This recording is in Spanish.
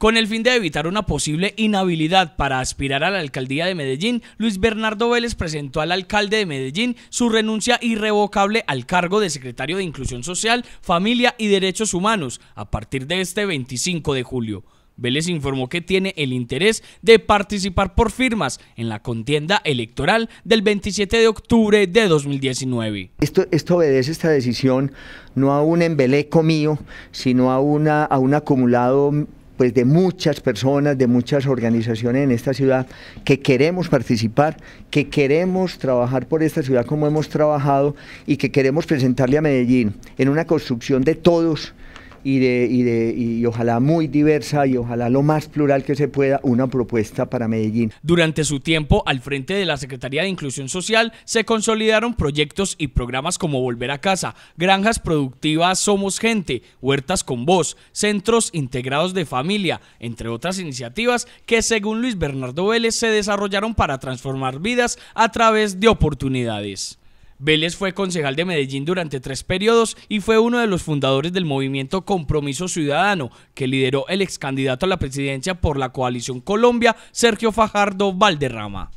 Con el fin de evitar una posible inhabilidad para aspirar a la alcaldía de Medellín, Luis Bernardo Vélez presentó al alcalde de Medellín su renuncia irrevocable al cargo de secretario de Inclusión Social, Familia y Derechos Humanos a partir de este 25 de julio. Vélez informó que tiene el interés de participar por firmas en la contienda electoral del 27 de octubre de 2019. Esto, esto obedece esta decisión no a un embeleco mío, sino a, una, a un acumulado pues, de muchas personas, de muchas organizaciones en esta ciudad que queremos participar, que queremos trabajar por esta ciudad como hemos trabajado y que queremos presentarle a Medellín en una construcción de todos y, de, y, de, y ojalá muy diversa y ojalá lo más plural que se pueda una propuesta para Medellín. Durante su tiempo al frente de la Secretaría de Inclusión Social se consolidaron proyectos y programas como Volver a Casa, Granjas Productivas Somos Gente, Huertas con Voz, Centros Integrados de Familia, entre otras iniciativas que según Luis Bernardo Vélez se desarrollaron para transformar vidas a través de oportunidades. Vélez fue concejal de Medellín durante tres periodos y fue uno de los fundadores del movimiento Compromiso Ciudadano, que lideró el ex candidato a la presidencia por la coalición Colombia, Sergio Fajardo Valderrama.